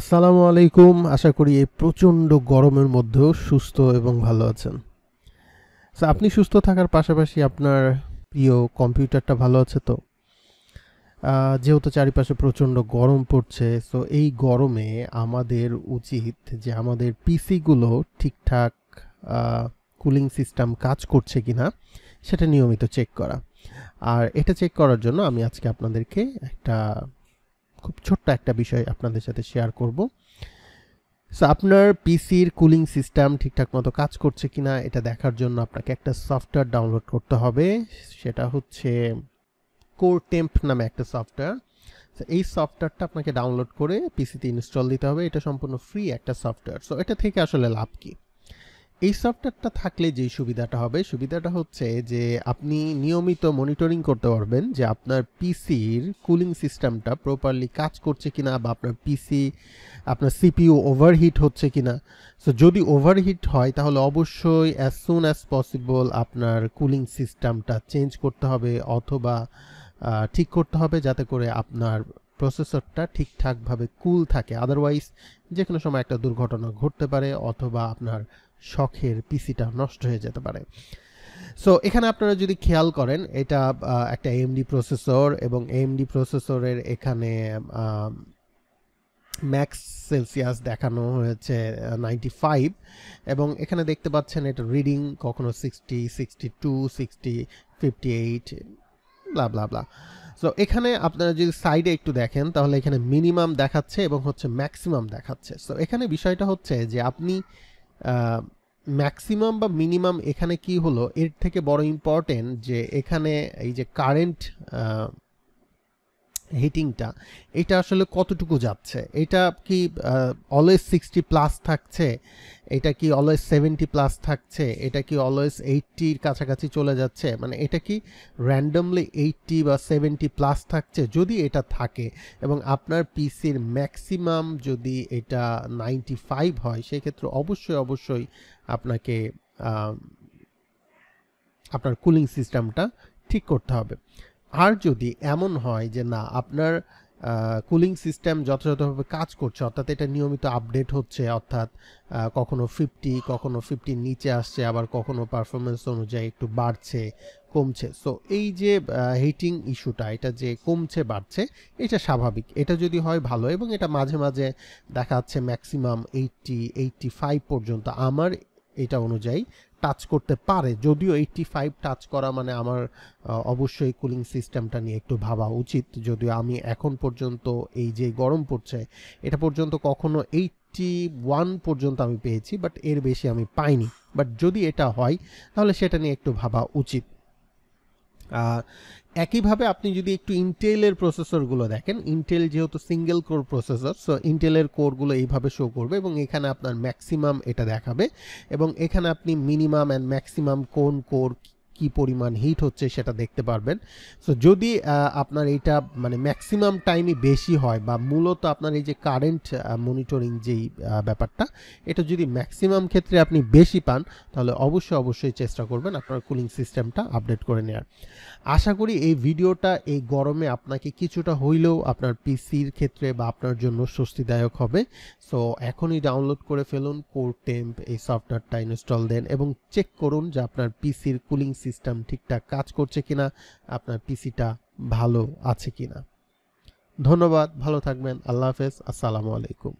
আসসালামু আলাইকুম আশা করি এই প্রচণ্ড গরমের মধ্যেও সুস্থ এবং ভালো আছেন আপনি সুস্থ থাকার পাশাপাশি আপনার প্রিয় কম্পিউটারটা ভালো আছে তো যেহেতু চারিপাশে প্রচণ্ড গরম পড়ছে সো এই গরমে আমাদের উচিত যে আমাদের পিসিগুলো ঠিকঠাক কুলিং সিস্টেম কাজ করছে কি না সেটা নিয়মিত চেক করা আর এটা চেক করার জন্য আমি আজকে আপনাদেরকে একটা খুব ছোট্ট একটা বিষয় আপনাদের সাথে শেয়ার করব সো আপনার পিসির কুলিং সিস্টেম ঠিকঠাক মতো কাজ করছে কি না এটা দেখার জন্য আপনাকে একটা সফটওয়্যার ডাউনলোড করতে হবে সেটা হচ্ছে কোর টেম্প নামে একটা সফটওয়্যার এই সফটওয়্যারটা আপনাকে ডাউনলোড করে পিসিতে ইনস্টল দিতে হবে এটা সম্পূর্ণ ফ্রি একটা সফটওয়্যার সো এটা থেকে আসলে লাভ কী এই সফটওয়্যারটা থাকলে যে সুবিধাটা হবে সুবিধাটা হচ্ছে যে আপনি নিয়মিত মনিটরিং করতে পারবেন যে আপনার পিসির কুলিং সিস্টেমটা প্রপারলি কাজ করছে কিনা বা আপনার পিসি আপনার সিপিউ ওভারহিট হচ্ছে কিনা সো যদি ওভারহিট হয় তাহলে অবশ্যই অ্যাজ সুন অ্যাজ পসিবল আপনার কুলিং সিস্টেমটা চেঞ্জ করতে হবে অথবা ঠিক করতে হবে যাতে করে আপনার প্রসেসরটা ঠিকঠাকভাবে কুল থাকে আদারওয়াইজ যে কোনো সময় একটা দুর্ঘটনা ঘটতে পারে অথবা আপনার শখের পিসিটা নষ্ট হয়ে যেতে পারে সো এখানে আপনারা যদি খেয়াল করেন এটা একটা এমডি প্রসেসর এবং এমডি প্রসেসরের এখানে ম্যাক্স সেলসিয়াস দেখানো হয়েছে নাইনটি ফাইভ এবং এখানে দেখতে পাচ্ছেন এটা রিডিং কখনো sixty sixty two sixty fifty eight blah blah blah so এখানে আপনারা যদি সাইডে একটু দেখেন তাহলে এখানে মিনিমাম দেখাচ্ছে এবং হচ্ছে ম্যাক্সিমাম দেখাচ্ছে সো এখানে বিষয়টা হচ্ছে যে আপনি ম্যাক্সিমাম বা মিনিমাম এখানে কি হলো এর থেকে বড় ইম্পর্টেন্ট যে এখানে এই যে কারেন্ট হিটিংটা এটা আসলে কতটুকু যাচ্ছে এটা কি অলওয়েজ সিক্সটি প্লাস থাকছে এটা কি অলওয়েজ সেভেন্টি প্লাস থাকছে এটা কি অলওয়েজ এইটটির কাছাকাছি চলে যাচ্ছে মানে এটা কি র্যান্ডমলি এইটটি বা সেভেন্টি প্লাস থাকছে যদি এটা থাকে এবং আপনার পিসির ম্যাক্সিমাম যদি এটা নাইনটি ফাইভ হয় সেক্ষেত্রে অবশ্যই অবশ্যই আপনাকে আপনার কুলিং সিস্টেমটা ঠিক করতে হবে আর যদি এমন হয় যে না আপনার কুলিং সিস্টেম যথাযথভাবে কাজ করছে অর্থাৎ এটা নিয়মিত আপডেট হচ্ছে অর্থাৎ কখনো ফিফটি কখনো ফিফটির নিচে আসছে আবার কখনো পারফরমেন্স অনুযায়ী একটু বাড়ছে কমছে সো এই যে হিটিং ইস্যুটা এটা যে কমছে বাড়ছে এটা স্বাভাবিক এটা যদি হয় ভালো এবং এটা মাঝে মাঝে দেখা যাচ্ছে ম্যাক্সিমাম এইটটি এইটটি ফাইভ পর্যন্ত আমার এটা অনুযায়ী টাচ করতে পারে যদিও এইটটি ফাইভ টাচ করা মানে আমার অবশ্যই কুলিং সিস্টেমটা নিয়ে একটু ভাবা উচিত যদিও আমি এখন পর্যন্ত এই যে গরম পড়ছে এটা পর্যন্ত কখনো এইটটি ওয়ান পর্যন্ত আমি পেয়েছি বাট এর বেশি আমি পাইনি বাট যদি এটা হয় তাহলে সেটা নিয়ে একটু ভাবা উচিত একইভাবে আপনি যদি একটু ইন্টেলের প্রসেসরগুলো দেখেন ইন্টেল যেহেতু সিঙ্গেল কোর প্রসেসর সো ইন্টেলের কোরগুলো এইভাবে শো করবে এবং এখানে আপনার ম্যাক্সিমাম এটা দেখাবে এবং এখানে আপনি মিনিমাম অ্যান্ড ম্যাক্সিমাম কোন কোর কি পরিমাণ হিট হচ্ছে সেটা দেখতে পারবেন সো যদি আপনার এইটা মানে ম্যাক্সিমাম টাইমই বেশি হয় বা মূলত আপনার এই যে কারেন্ট মনিটরিং যেই ব্যাপারটা এটা যদি ম্যাক্সিমাম ক্ষেত্রে আপনি বেশি পান তাহলে অবশ্যই অবশ্যই চেষ্টা করবেন আপনার কুলিং সিস্টেমটা আপডেট করে নেওয়ার আশা করি এই ভিডিওটা এই গরমে আপনাকে কিছুটা হইলেও আপনার পিসির ক্ষেত্রে বা আপনার জন্য স্বস্তিদায়ক হবে সো এখনই ডাউনলোড করে ফেলুন কোর টেম্প এই সফটওয়্যারটা ইনস্টল দেন এবং চেক করুন যে আপনার পিসির কুলিং সিস্টেম ঠিকঠাক কাজ করছে কিনা আপনার পিসিটা ভালো আছে কিনা ধন্যবাদ ভালো থাকবেন আল্লাহ হাফেজ আসসালামু আলাইকুম